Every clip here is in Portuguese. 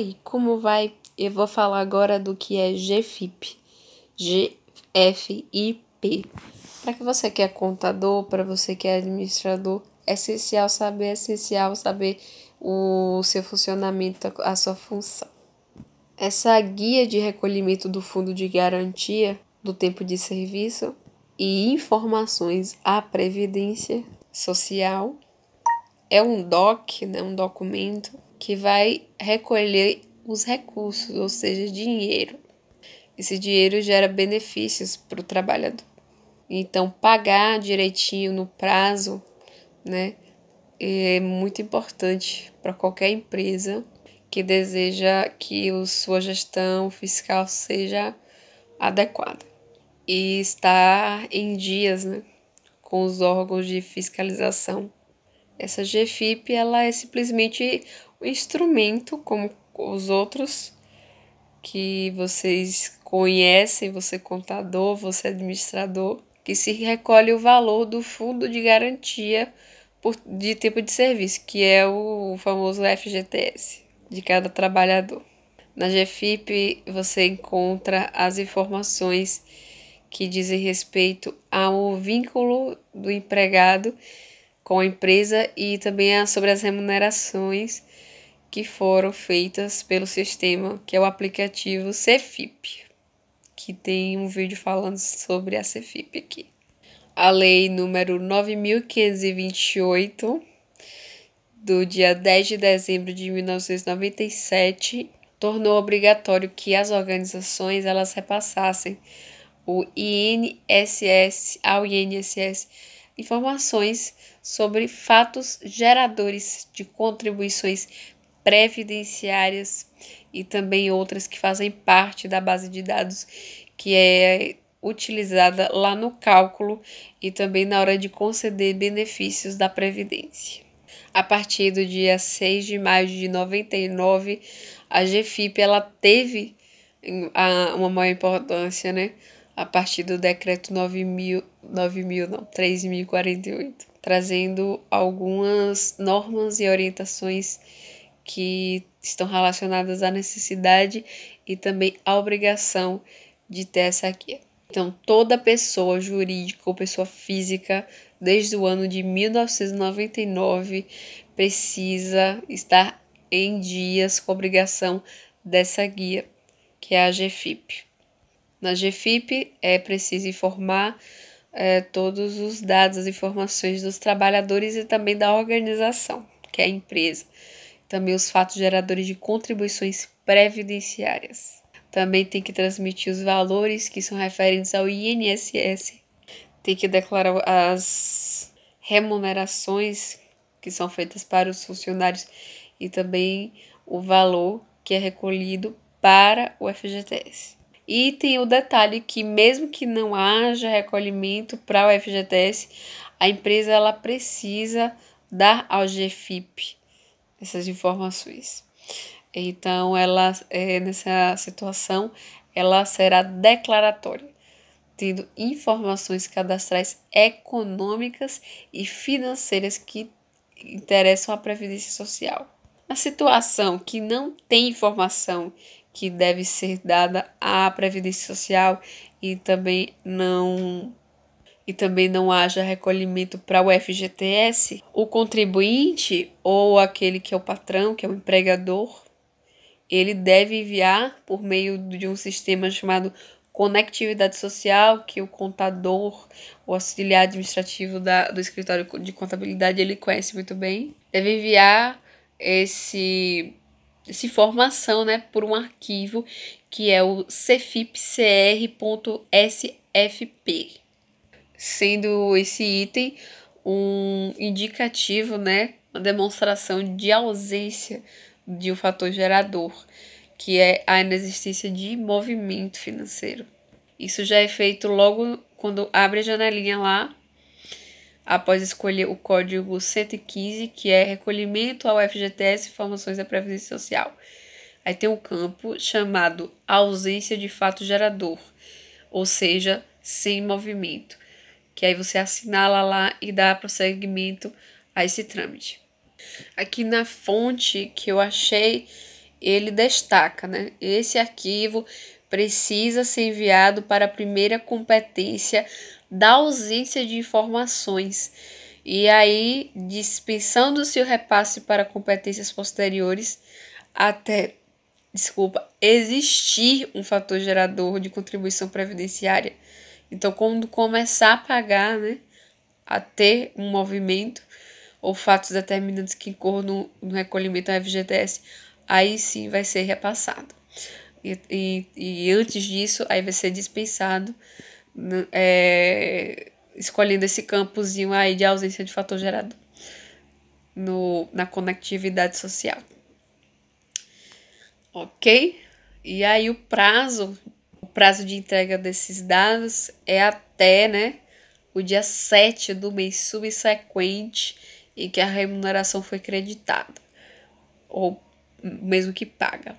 E como vai? Eu vou falar agora do que é GFIP. GFIP. Para que você que é contador, para você que é administrador, é essencial saber, é essencial saber o seu funcionamento, a sua função. Essa guia de recolhimento do fundo de garantia do tempo de serviço e informações à previdência social é um doc, né, um documento que vai recolher os recursos, ou seja, dinheiro. Esse dinheiro gera benefícios para o trabalhador. Então, pagar direitinho no prazo, né, é muito importante para qualquer empresa que deseja que o, sua gestão fiscal seja adequada e estar em dias, né, com os órgãos de fiscalização essa GFIP ela é simplesmente um instrumento como os outros que vocês conhecem, você contador, você administrador, que se recolhe o valor do fundo de garantia por, de tempo de serviço, que é o famoso FGTS de cada trabalhador. Na GFIP você encontra as informações que dizem respeito ao vínculo do empregado com a empresa e também sobre as remunerações que foram feitas pelo sistema, que é o aplicativo Cefip, que tem um vídeo falando sobre a Cefip aqui. A lei número 9528 do dia 10 de dezembro de 1997 tornou obrigatório que as organizações elas repassassem o INSS ao INSS informações sobre fatos geradores de contribuições previdenciárias e também outras que fazem parte da base de dados que é utilizada lá no cálculo e também na hora de conceder benefícios da Previdência. A partir do dia 6 de maio de 99, a GFIP ela teve uma maior importância, né? a partir do decreto 9000, 9000 não, 3048, trazendo algumas normas e orientações que estão relacionadas à necessidade e também à obrigação de ter essa guia. Então, toda pessoa jurídica ou pessoa física, desde o ano de 1999, precisa estar em dias com obrigação dessa guia, que é a GFIP. Na GFIP é preciso informar é, todos os dados, as informações dos trabalhadores e também da organização, que é a empresa. Também os fatos geradores de contribuições previdenciárias. Também tem que transmitir os valores que são referentes ao INSS. Tem que declarar as remunerações que são feitas para os funcionários e também o valor que é recolhido para o FGTS. E tem o detalhe que mesmo que não haja recolhimento para o FGTS, a empresa ela precisa dar ao GFIP essas informações. Então, ela é, nessa situação, ela será declaratória, tendo informações cadastrais econômicas e financeiras que interessam à Previdência Social. A situação que não tem informação que deve ser dada à previdência social e também não e também não haja recolhimento para o FGTS, o contribuinte ou aquele que é o patrão, que é o empregador, ele deve enviar por meio de um sistema chamado conectividade social, que o contador, o auxiliar administrativo da, do escritório de contabilidade, ele conhece muito bem, deve enviar esse essa informação, né, por um arquivo que é o cfipcr.sfp, sendo esse item um indicativo, né, uma demonstração de ausência de um fator gerador, que é a inexistência de movimento financeiro. Isso já é feito logo quando abre a janelinha lá após escolher o código 115, que é recolhimento ao FGTS Informações formações da Previdência Social. Aí tem um campo chamado ausência de fato gerador, ou seja, sem movimento, que aí você assinala lá e dá prosseguimento a esse trâmite. Aqui na fonte que eu achei, ele destaca, né? Esse arquivo precisa ser enviado para a primeira competência da ausência de informações. E aí, dispensando-se o repasse para competências posteriores, até, desculpa, existir um fator gerador de contribuição previdenciária. Então, quando começar a pagar, né, a ter um movimento ou fatos determinantes que incorram no, no recolhimento ao FGTS, aí sim vai ser repassado. E, e, e antes disso, aí vai ser dispensado é, escolhendo esse campozinho aí de ausência de fator gerador no, na conectividade social. Ok? E aí o prazo, o prazo de entrega desses dados é até né, o dia 7 do mês subsequente em que a remuneração foi creditada, ou mesmo que paga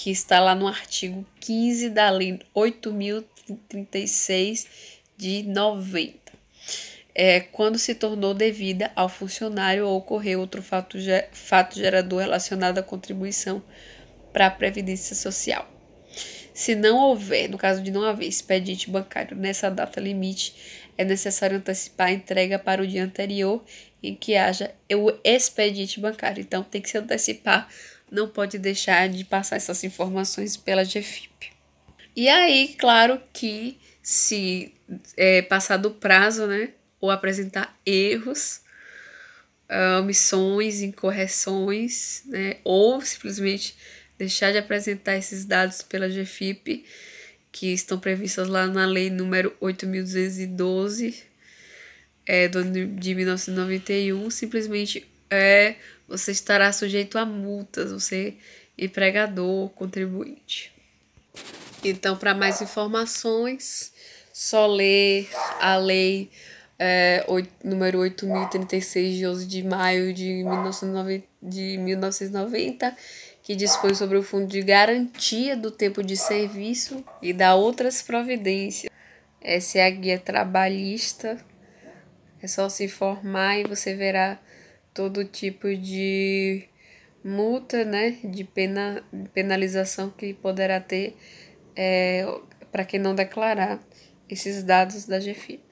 que está lá no artigo 15 da Lei 8.036 de 90. É, quando se tornou devida ao funcionário ou ocorreu outro fato, fato gerador relacionado à contribuição para a Previdência Social. Se não houver, no caso de não haver expediente bancário nessa data limite, é necessário antecipar a entrega para o dia anterior em que haja o expediente bancário. Então, tem que se antecipar não pode deixar de passar essas informações pela GFIP. E aí, claro que se é, passar do prazo, né, ou apresentar erros, ah, omissões, incorreções, né, ou simplesmente deixar de apresentar esses dados pela GFIP, que estão previstas lá na lei número 8212 é, eh, do, de 1991, simplesmente é, você estará sujeito a multas, você empregador, contribuinte. Então, para mais informações, só ler a lei é, 8, número 8036 de 11 de maio de 1990, de 1990, que dispõe sobre o fundo de garantia do tempo de serviço e da outras providências. Essa é a guia trabalhista. É só se informar e você verá todo tipo de multa, né, de pena, penalização que poderá ter é, para quem não declarar esses dados da GFIP.